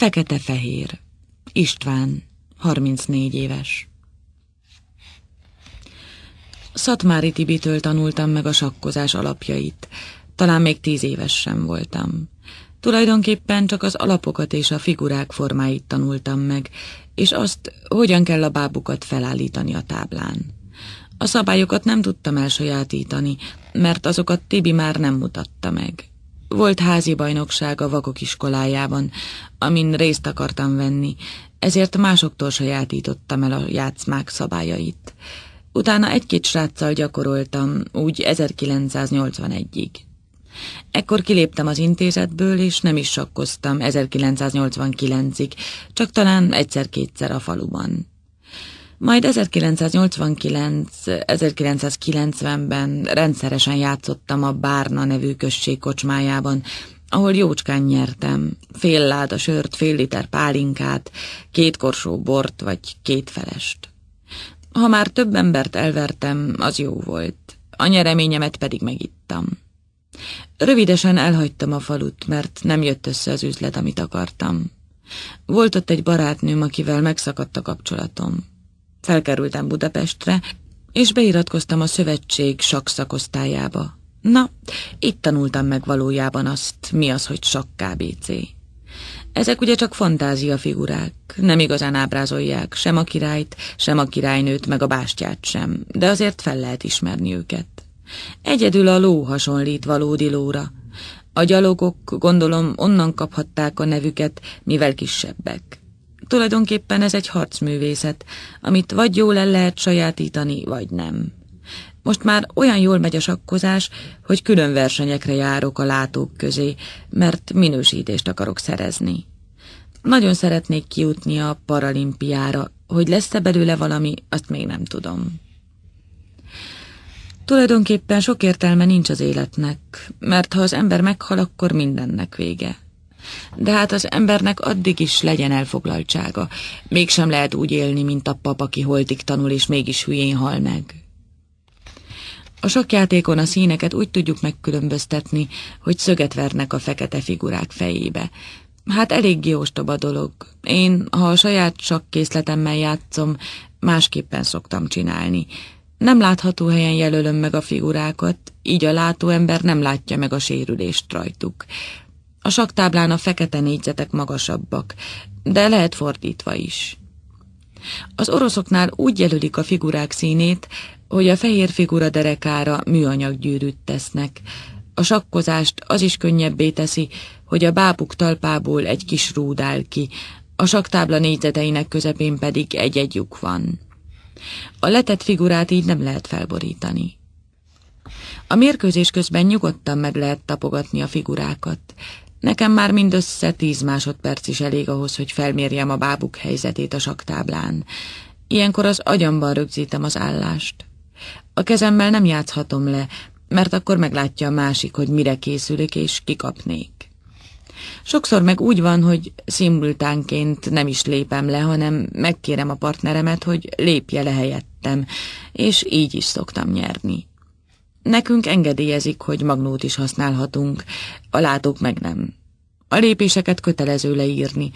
Fekete-fehér. István, 34 éves. Szatmári Tibitől tanultam meg a sakkozás alapjait. Talán még tíz éves sem voltam. Tulajdonképpen csak az alapokat és a figurák formáit tanultam meg, és azt, hogyan kell a bábukat felállítani a táblán. A szabályokat nem tudtam elsajátítani, mert azokat Tibi már nem mutatta meg. Volt házi bajnokság a vakok iskolájában, amin részt akartam venni, ezért másoktól sajátítottam el a játszmák szabályait. Utána egy-két sráccal gyakoroltam, úgy 1981-ig. Ekkor kiléptem az intézetből, és nem is sakkoztam 1989-ig, csak talán egyszer-kétszer a faluban. Majd 1989-1990-ben rendszeresen játszottam a Bárna nevű község kocsmájában, ahol jócskán nyertem, fél láda sört, fél liter pálinkát, két korsó bort vagy két felest. Ha már több embert elvertem, az jó volt, a nyereményemet pedig megittam. Rövidesen elhagytam a falut, mert nem jött össze az üzlet, amit akartam. Volt ott egy barátnőm, akivel megszakadt a kapcsolatom. Felkerültem Budapestre, és beiratkoztam a szövetség sakszakosztályába. Na, itt tanultam meg valójában azt, mi az, hogy sakk KBC. Ezek ugye csak fantáziafigurák, nem igazán ábrázolják sem a királyt, sem a királynőt, meg a bástyát sem, de azért fel lehet ismerni őket. Egyedül a ló hasonlít valódi lóra. A gyalogok, gondolom, onnan kaphatták a nevüket, mivel kisebbek. Tulajdonképpen ez egy harcművészet, amit vagy jól el lehet sajátítani, vagy nem. Most már olyan jól megy a sakkozás, hogy külön versenyekre járok a látók közé, mert minősítést akarok szerezni. Nagyon szeretnék kijutni a paralimpiára, hogy lesz-e belőle valami, azt még nem tudom. Tulajdonképpen sok értelme nincs az életnek, mert ha az ember meghal, akkor mindennek vége. De hát az embernek addig is legyen elfoglaltsága. Mégsem lehet úgy élni, mint a pap, aki holtig tanul, és mégis hülyén hal meg. A játékon a színeket úgy tudjuk megkülönböztetni, hogy szöget vernek a fekete figurák fejébe. Hát elég ostoba dolog. Én, ha a saját sakkészletemmel játszom, másképpen szoktam csinálni. Nem látható helyen jelölöm meg a figurákat, így a ember nem látja meg a sérülést rajtuk. A saktáblán a fekete négyzetek magasabbak, de lehet fordítva is. Az oroszoknál úgy jelölik a figurák színét, hogy a fehér figura derekára műanyag gyűrűt tesznek. A sakkozást az is könnyebbé teszi, hogy a bábuk talpából egy kis rúd áll ki, a saktábla négyzeteinek közepén pedig egy-egy lyuk van. A letett figurát így nem lehet felborítani. A mérkőzés közben nyugodtan meg lehet tapogatni a figurákat. Nekem már mindössze tíz másodperc is elég ahhoz, hogy felmérjem a bábuk helyzetét a saktáblán. Ilyenkor az agyamban rögzítem az állást. A kezemmel nem játszhatom le, mert akkor meglátja a másik, hogy mire készülök, és kikapnék. Sokszor meg úgy van, hogy szimultánként nem is lépem le, hanem megkérem a partneremet, hogy lépje le helyettem, és így is szoktam nyerni. Nekünk engedélyezik, hogy magnót is használhatunk, a látók meg nem. A lépéseket kötelező leírni,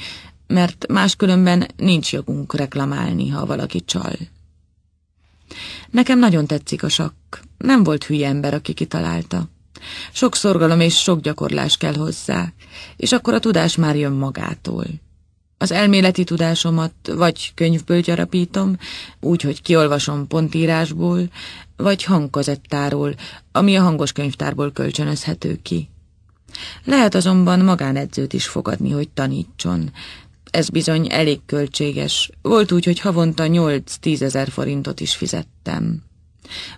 mert máskülönben nincs jogunk reklamálni, ha valaki csal. Nekem nagyon tetszik a sakk. Nem volt hülye ember, aki kitalálta. Sok szorgalom és sok gyakorlás kell hozzá, és akkor a tudás már jön magától. Az elméleti tudásomat vagy könyvből gyarapítom, úgy, hogy kiolvasom pontírásból, vagy hangkazettáról, ami a hangos könyvtárból kölcsönözhető ki. Lehet azonban magánedzőt is fogadni, hogy tanítson. Ez bizony elég költséges. Volt úgy, hogy havonta 8-10 ezer forintot is fizettem.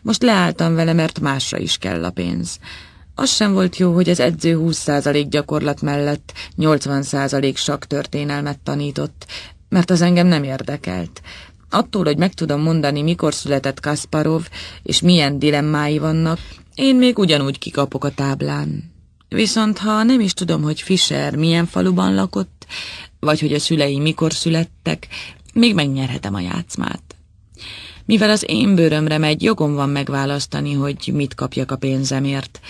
Most leálltam vele, mert másra is kell a pénz. Az sem volt jó, hogy az edző 20% gyakorlat mellett 80% sak történelmet tanított, mert az engem nem érdekelt. Attól, hogy meg tudom mondani, mikor született Kasparov, és milyen dilemmái vannak, én még ugyanúgy kikapok a táblán. Viszont ha nem is tudom, hogy Fischer milyen faluban lakott, vagy hogy a szülei mikor születtek, még megnyerhetem a játszmát. Mivel az én bőrömre megy, jogom van megválasztani, hogy mit kapjak a pénzemért.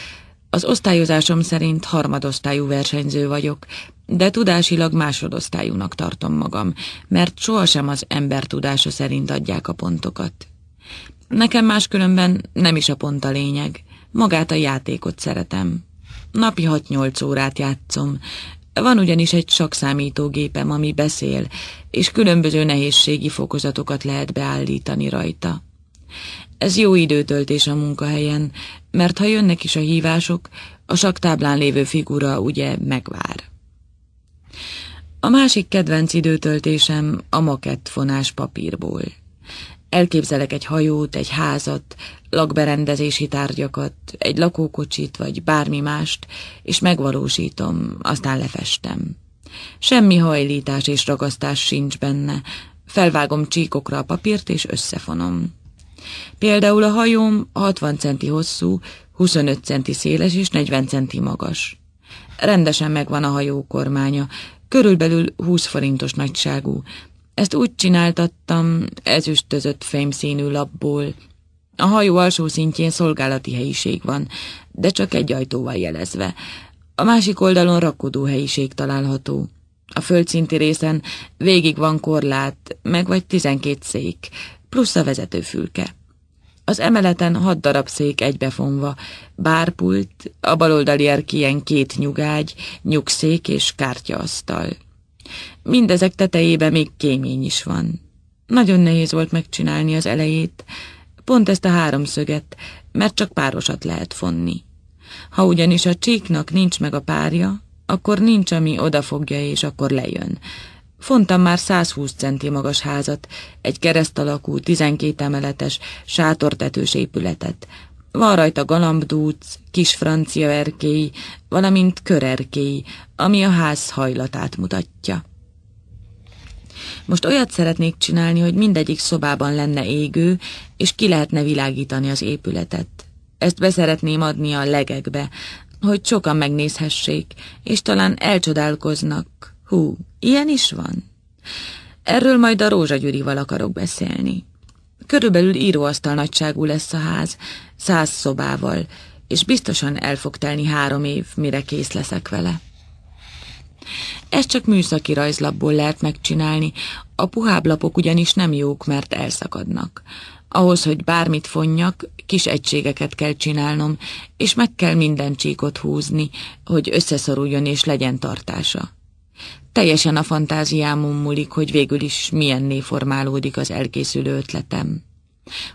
Az osztályozásom szerint harmadosztályú versenyző vagyok, de tudásilag másodosztályúnak tartom magam, mert sohasem az ember tudása szerint adják a pontokat. Nekem máskülönben nem is a pont a lényeg, magát a játékot szeretem. Napi 6-8 órát játszom, van ugyanis egy sakszámítógépem, ami beszél, és különböző nehézségi fokozatokat lehet beállítani rajta. Ez jó időtöltés a munkahelyen, mert ha jönnek is a hívások, a saktáblán lévő figura ugye megvár. A másik kedvenc időtöltésem a makettfonás papírból. Elképzelek egy hajót, egy házat, lakberendezési tárgyakat, egy lakókocsit vagy bármi mást, és megvalósítom, aztán lefestem. Semmi hajlítás és ragasztás sincs benne, felvágom csíkokra a papírt és összefonom. Például a hajóm 60 centi hosszú, 25 centi széles és 40 centi magas. Rendesen megvan a hajó kormánya, körülbelül 20 forintos nagyságú. Ezt úgy csináltattam ezüstözött fémszínű lapból. A hajó alsó szintjén szolgálati helyiség van, de csak egy ajtóval jelezve. A másik oldalon rakodó helyiség található. A földszinti részen végig van korlát, meg vagy tizenkét szék, plusz a vezetőfülke. Az emeleten hat darab szék egybefonva, bárpult, a baloldali erkélyen két nyugágy, nyugszék és kártyaasztal. Mindezek tetejében még kémény is van. Nagyon nehéz volt megcsinálni az elejét, pont ezt a háromszöget, mert csak párosat lehet fonni. Ha ugyanis a csíknak nincs meg a párja, akkor nincs, ami odafogja, és akkor lejön. Fontam már 120 centi magas házat, egy kereszt alakú, 12 emeletes, sátortetős épületet. Van rajta galambdúc, kis francia erkély, valamint körerkély, ami a ház hajlatát mutatja. Most olyat szeretnék csinálni, hogy mindegyik szobában lenne égő, és ki lehetne világítani az épületet. Ezt beszeretném adni a legekbe, hogy sokan megnézhessék, és talán elcsodálkoznak, Hú, ilyen is van? Erről majd a Rózsagyurival akarok beszélni. Körülbelül íróasztal nagyságú lesz a ház, száz szobával, és biztosan el fog telni három év, mire kész leszek vele. Ezt csak műszaki rajzlapból lehet megcsinálni, a puhább lapok ugyanis nem jók, mert elszakadnak. Ahhoz, hogy bármit fonjak, kis egységeket kell csinálnom, és meg kell minden csíkot húzni, hogy összeszoruljon és legyen tartása. Teljesen a fantáziámon múlik, hogy végül is milyenné formálódik az elkészülő ötletem.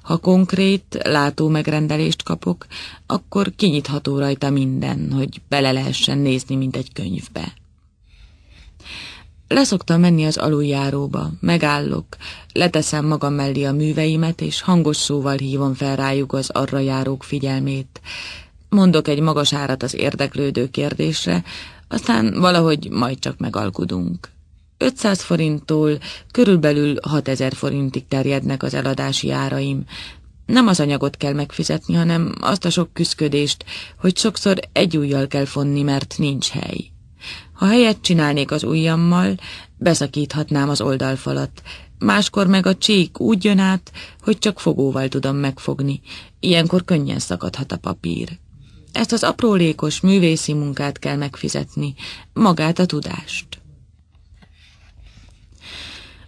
Ha konkrét, látó megrendelést kapok, akkor kinyitható rajta minden, hogy bele lehessen nézni, mint egy könyvbe. Leszoktam menni az aluljáróba, megállok, leteszem magam mellé a műveimet, és hangos szóval hívom fel rájuk az arra járók figyelmét. Mondok egy magas árat az érdeklődő kérdésre, aztán valahogy majd csak megalkudunk. 500 forinttól körülbelül 6000 forintig terjednek az eladási áraim. Nem az anyagot kell megfizetni, hanem azt a sok küszködést, hogy sokszor egy ujjal kell fonni, mert nincs hely. Ha helyet csinálnék az ujjammal, beszakíthatnám az oldalfalat, máskor meg a csík úgy jön át, hogy csak fogóval tudom megfogni. Ilyenkor könnyen szakadhat a papír. Ezt az aprólékos művészi munkát kell megfizetni, magát a tudást.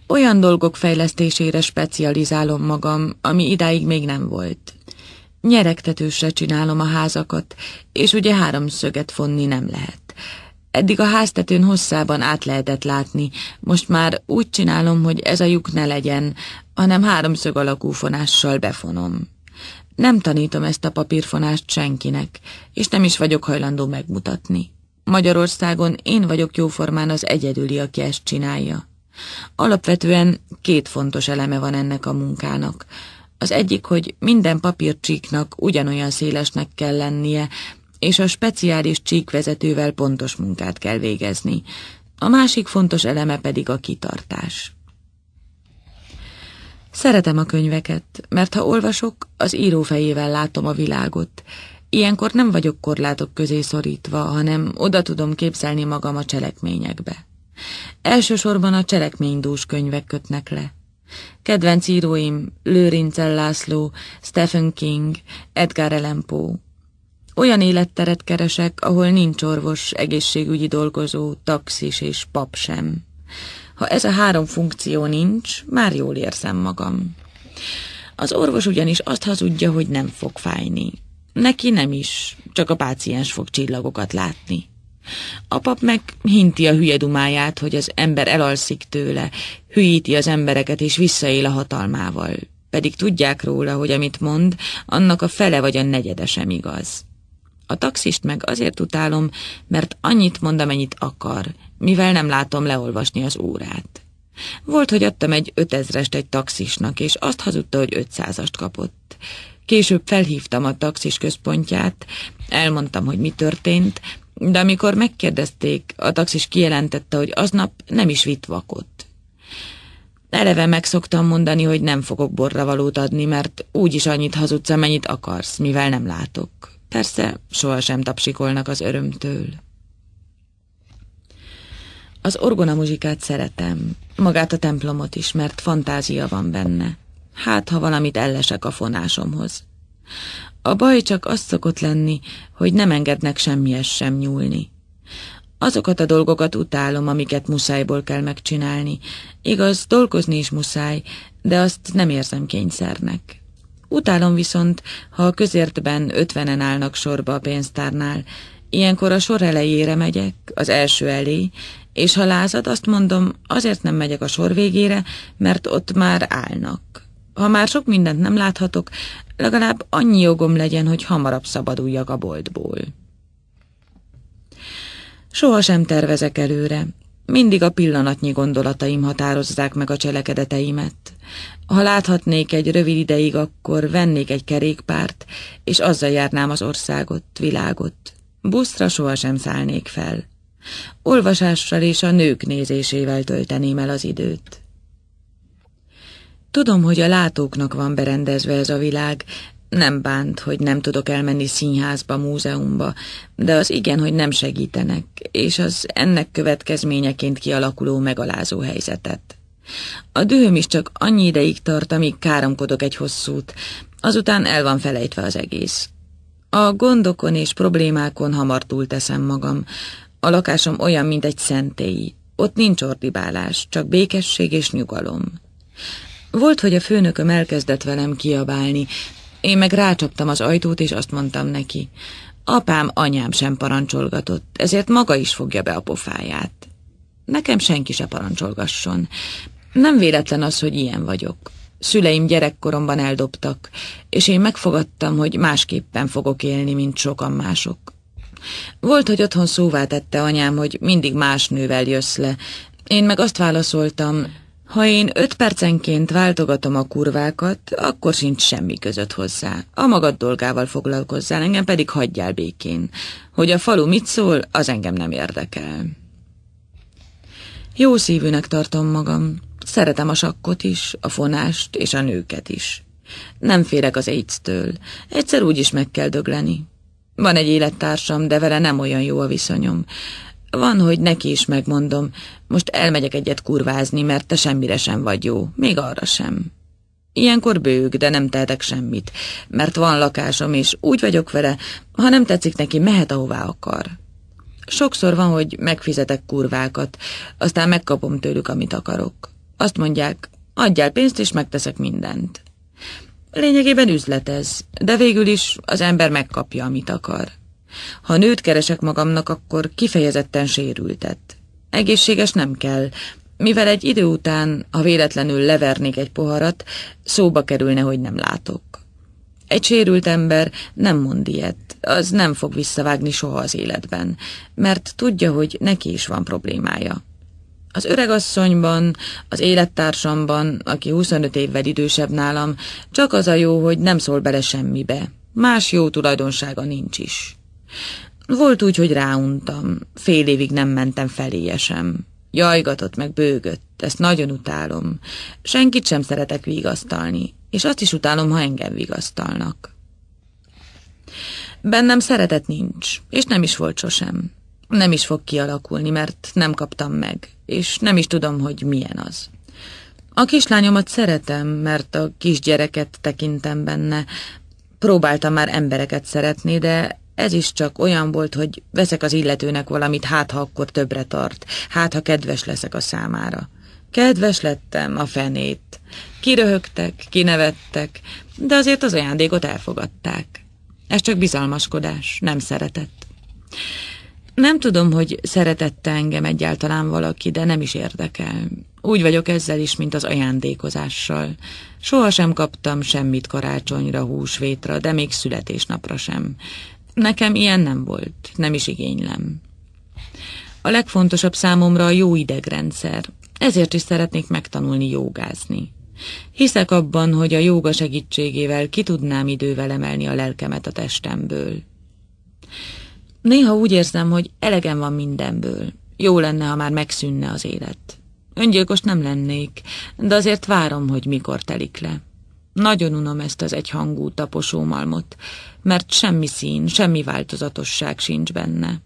Olyan dolgok fejlesztésére specializálom magam, ami idáig még nem volt. Nyeregtetősre csinálom a házakat, és ugye háromszöget fonni nem lehet. Eddig a háztetőn hosszában át lehetett látni, most már úgy csinálom, hogy ez a lyuk ne legyen, hanem háromszög alakú fonással befonom. Nem tanítom ezt a papírfonást senkinek, és nem is vagyok hajlandó megmutatni. Magyarországon én vagyok jóformán az egyedüli, aki ezt csinálja. Alapvetően két fontos eleme van ennek a munkának. Az egyik, hogy minden papírcsíknak ugyanolyan szélesnek kell lennie, és a speciális csíkvezetővel pontos munkát kell végezni. A másik fontos eleme pedig a kitartás. Szeretem a könyveket, mert ha olvasok, az író fejével látom a világot. Ilyenkor nem vagyok korlátok közé szorítva, hanem oda tudom képzelni magam a cselekményekbe. Elsősorban a cselekménydús könyvek kötnek le. Kedvenc íróim Lőrincel László, Stephen King, Edgar Allan Poe. Olyan életteret keresek, ahol nincs orvos, egészségügyi dolgozó, taxis és pap sem. Ha ez a három funkció nincs, már jól érzem magam. Az orvos ugyanis azt hazudja, hogy nem fog fájni. Neki nem is, csak a páciens fog csillagokat látni. A pap meg hinti a hülye dumáját, hogy az ember elalszik tőle, hülyíti az embereket és visszaél a hatalmával. Pedig tudják róla, hogy amit mond, annak a fele vagy a negyede sem igaz. A taxist meg azért utálom, mert annyit mond, amennyit akar, mivel nem látom leolvasni az órát. Volt, hogy adtam egy ötezrest egy taxisnak, és azt hazudta, hogy ötszázast kapott. Később felhívtam a taxis központját, elmondtam, hogy mi történt, de amikor megkérdezték, a taxis kijelentette, hogy aznap nem is vitt vakot. Eleve meg szoktam mondani, hogy nem fogok borravalót adni, mert úgyis annyit hazudsz, amennyit akarsz, mivel nem látok. Persze sohasem tapsikolnak az örömtől. Az orgona muzsikát szeretem, magát a templomot is, mert fantázia van benne. Hát, ha valamit ellesek a fonásomhoz. A baj csak az szokott lenni, hogy nem engednek semmihez sem nyúlni. Azokat a dolgokat utálom, amiket muszájból kell megcsinálni. Igaz, dolgozni is muszáj, de azt nem érzem kényszernek. Utálom viszont, ha a közértben ötvenen állnak sorba a pénztárnál. Ilyenkor a sor elejére megyek, az első elé, és ha lázad, azt mondom, azért nem megyek a sor végére, mert ott már állnak. Ha már sok mindent nem láthatok, legalább annyi jogom legyen, hogy hamarabb szabaduljak a boltból. Soha sem tervezek előre, mindig a pillanatnyi gondolataim határozzák meg a cselekedeteimet. Ha láthatnék egy rövid ideig, akkor vennék egy kerékpárt, és azzal járnám az országot, világot. Buszra sohasem szállnék fel. Olvasással és a nők nézésével tölteném el az időt. Tudom, hogy a látóknak van berendezve ez a világ, nem bánt, hogy nem tudok elmenni színházba, múzeumba, de az igen, hogy nem segítenek, és az ennek következményeként kialakuló megalázó helyzetet. A dühöm is csak annyi ideig tart, amíg káromkodok egy hosszút, azután el van felejtve az egész. A gondokon és problémákon hamar túlteszem magam. A lakásom olyan, mint egy szentély. Ott nincs ordibálás, csak békesség és nyugalom. Volt, hogy a főnököm elkezdett velem kiabálni, én meg rácsaptam az ajtót, és azt mondtam neki. Apám, anyám sem parancsolgatott, ezért maga is fogja be a pofáját. Nekem senki se parancsolgasson. Nem véletlen az, hogy ilyen vagyok. Szüleim gyerekkoromban eldobtak, és én megfogadtam, hogy másképpen fogok élni, mint sokan mások. Volt, hogy otthon szóvá tette anyám, hogy mindig más nővel jössz le. Én meg azt válaszoltam, ha én öt percenként váltogatom a kurvákat, akkor sincs semmi között hozzá. A magad dolgával foglalkozzál, engem pedig hagyjál békén. Hogy a falu mit szól, az engem nem érdekel. Jó szívűnek tartom magam. Szeretem a sakkot is, a fonást és a nőket is. Nem félek az AIDS-től. Egyszer úgy is meg kell dögleni. Van egy élettársam, de vele nem olyan jó a viszonyom. Van, hogy neki is megmondom, most elmegyek egyet kurvázni, mert te semmire sem vagy jó, még arra sem. Ilyenkor bőg, de nem tehetek semmit, mert van lakásom, és úgy vagyok vele, ha nem tetszik neki, mehet ahová akar. Sokszor van, hogy megfizetek kurvákat, aztán megkapom tőlük, amit akarok. Azt mondják, adjál pénzt, és megteszek mindent. Lényegében üzletez, de végül is az ember megkapja, amit akar. Ha nőt keresek magamnak, akkor kifejezetten sérültet. Egészséges nem kell, mivel egy idő után, ha véletlenül levernék egy poharat, szóba kerülne, hogy nem látok. Egy sérült ember nem mond ilyet, az nem fog visszavágni soha az életben, mert tudja, hogy neki is van problémája. Az öregasszonyban, az élettársamban, aki 25 évvel idősebb nálam, csak az a jó, hogy nem szól bele semmibe. Más jó tulajdonsága nincs is. Volt úgy, hogy ráuntam. Fél évig nem mentem feléje sem. Jajgatott meg bőgött, ezt nagyon utálom. Senkit sem szeretek vigasztalni, és azt is utálom, ha engem vigasztalnak. Bennem szeretet nincs, és nem is volt sosem. Nem is fog kialakulni, mert nem kaptam meg, és nem is tudom, hogy milyen az. A kislányomat szeretem, mert a kisgyereket tekintem benne. Próbáltam már embereket szeretni, de ez is csak olyan volt, hogy veszek az illetőnek valamit, hát ha akkor többre tart, hát ha kedves leszek a számára. Kedves lettem a fenét. Kiröhögtek, kinevettek, de azért az ajándékot elfogadták. Ez csak bizalmaskodás, nem szeretet. Nem tudom, hogy szeretette engem egyáltalán valaki, de nem is érdekel. Úgy vagyok ezzel is, mint az ajándékozással. Soha sem kaptam semmit karácsonyra, húsvétra, de még születésnapra sem. Nekem ilyen nem volt, nem is igénylem. A legfontosabb számomra a jó idegrendszer, ezért is szeretnék megtanulni jogázni. Hiszek abban, hogy a jóga segítségével ki tudnám idővel emelni a lelkemet a testemből. Néha úgy érzem, hogy elegem van mindenből. Jó lenne, ha már megszűnne az élet. Öngyilkos nem lennék, de azért várom, hogy mikor telik le. Nagyon unom ezt az egyhangú taposómalmot, mert semmi szín, semmi változatosság sincs benne.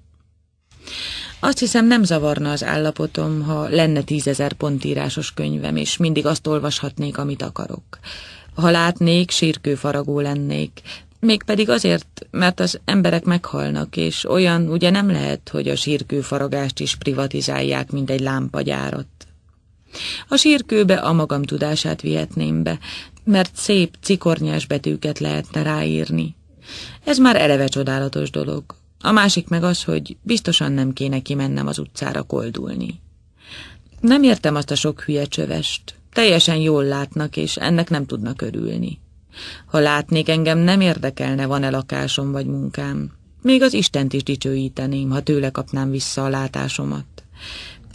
Azt hiszem nem zavarna az állapotom, ha lenne tízezer pontírásos könyvem, és mindig azt olvashatnék, amit akarok. Ha látnék, sírkőfaragó lennék, mégpedig azért, mert az emberek meghalnak, és olyan ugye nem lehet, hogy a sírkőfaragást is privatizálják, mint egy lámpagyárat. A sírkőbe a magam tudását vihetném be, mert szép, cikornyás betűket lehetne ráírni. Ez már eleve csodálatos dolog. A másik meg az, hogy biztosan nem kéne kimennem az utcára koldulni. Nem értem azt a sok hülye csövest. Teljesen jól látnak, és ennek nem tudnak örülni. Ha látnék engem, nem érdekelne, van-e lakásom vagy munkám. Még az Istent is dicsőíteném, ha tőle kapnám vissza a látásomat.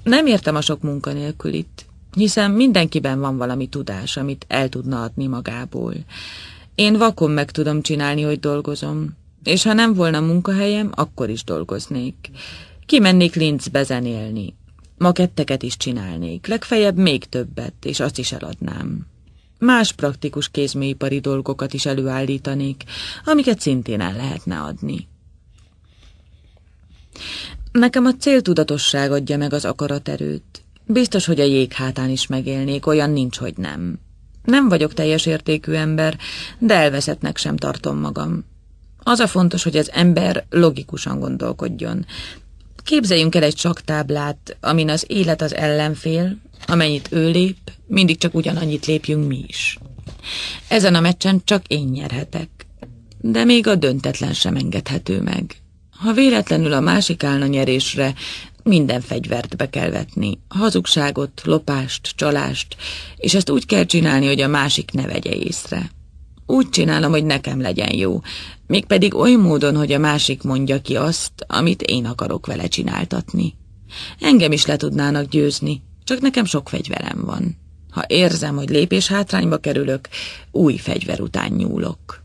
Nem értem a sok munkanélkülit hiszen mindenkiben van valami tudás, amit el tudna adni magából. Én vakon meg tudom csinálni, hogy dolgozom, és ha nem volna munkahelyem, akkor is dolgoznék. Kimennék Linzbe zenélni. Maketteket is csinálnék, legfeljebb még többet, és azt is eladnám. Más praktikus kézműipari dolgokat is előállítanék, amiket szintén el lehetne adni. Nekem a céltudatosság adja meg az akaraterőt, Biztos, hogy a jég hátán is megélnék, olyan nincs, hogy nem. Nem vagyok teljes értékű ember, de elveszettnek sem tartom magam. Az a fontos, hogy az ember logikusan gondolkodjon. Képzeljünk el egy saktáblát, amin az élet az ellenfél, amennyit ő lép, mindig csak ugyanannyit lépjünk mi is. Ezen a meccsen csak én nyerhetek, de még a döntetlen sem engedhető meg. Ha véletlenül a másik állna nyerésre, minden fegyvert be kell vetni. Hazugságot, lopást, csalást, és ezt úgy kell csinálni, hogy a másik ne vegye észre. Úgy csinálom, hogy nekem legyen jó, mégpedig oly módon, hogy a másik mondja ki azt, amit én akarok vele csináltatni. Engem is le tudnának győzni, csak nekem sok fegyverem van. Ha érzem, hogy lépés hátrányba kerülök, új fegyver után nyúlok.